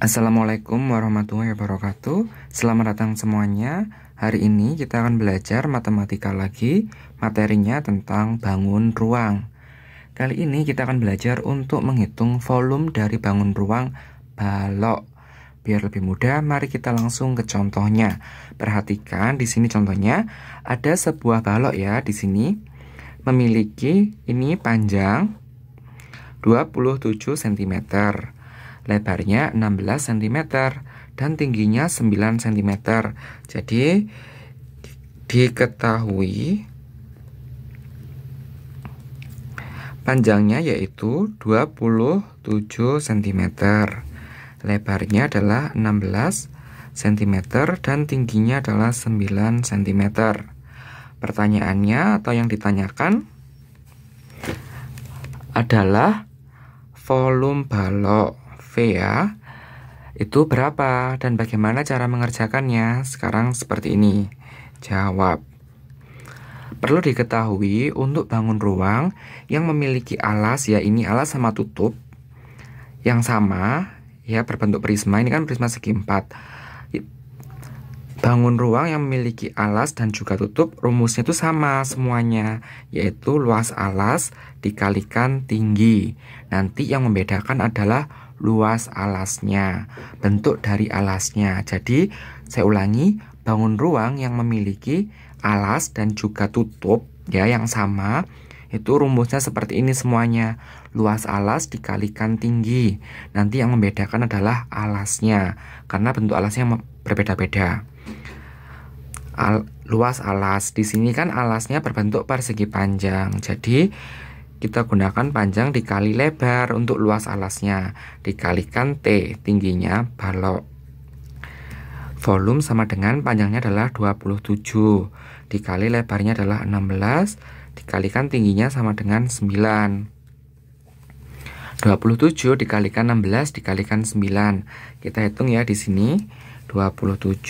Assalamualaikum warahmatullahi wabarakatuh. Selamat datang semuanya. Hari ini kita akan belajar matematika lagi, materinya tentang bangun ruang. Kali ini kita akan belajar untuk menghitung volume dari bangun ruang balok. Biar lebih mudah, mari kita langsung ke contohnya. Perhatikan di sini contohnya ada sebuah balok ya di sini memiliki ini panjang 27 cm lebarnya 16 cm dan tingginya 9 cm. Jadi diketahui panjangnya yaitu 27 cm. Lebarnya adalah 16 cm dan tingginya adalah 9 cm. Pertanyaannya atau yang ditanyakan adalah volume balok ya. Itu berapa dan bagaimana cara mengerjakannya? Sekarang seperti ini. Jawab. Perlu diketahui untuk bangun ruang yang memiliki alas ya ini alas sama tutup yang sama ya berbentuk prisma ini kan prisma segi empat bangun ruang yang memiliki alas dan juga tutup rumusnya itu sama semuanya yaitu luas alas dikalikan tinggi nanti yang membedakan adalah luas alasnya, bentuk dari alasnya. Jadi, saya ulangi, bangun ruang yang memiliki alas dan juga tutup ya yang sama itu rumusnya seperti ini semuanya luas alas dikalikan tinggi nanti yang membedakan adalah alasnya karena bentuk alasnya berbeda-beda Al, luas alas di sini kan alasnya berbentuk persegi panjang jadi kita gunakan panjang dikali lebar untuk luas alasnya, dikalikan T, tingginya balok. Volume sama dengan panjangnya adalah 27, dikali lebarnya adalah 16, dikalikan tingginya sama dengan 9. 27 dikalikan 16 dikalikan 9. Kita hitung ya di sini. 27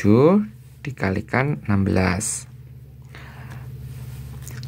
dikalikan 16.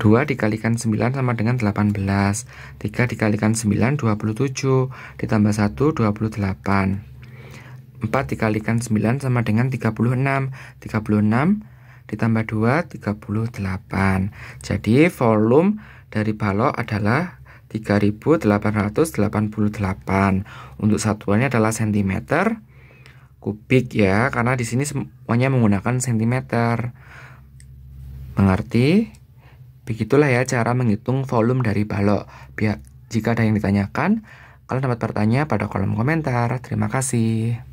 2 dikalikan 9 sama dengan 18 3 dikalikan 9 27 ditambah 1 28 4 dikalikan 9 sama dengan 36 36 ditambah 2 38 jadi volume dari balok adalah 3888 untuk satuannya adalah sentimeter kubik ya karena di sini semuanya menggunakan sentimeter mengerti Begitulah ya cara menghitung volume dari balok. Biar jika ada yang ditanyakan, kalian dapat bertanya pada kolom komentar. Terima kasih.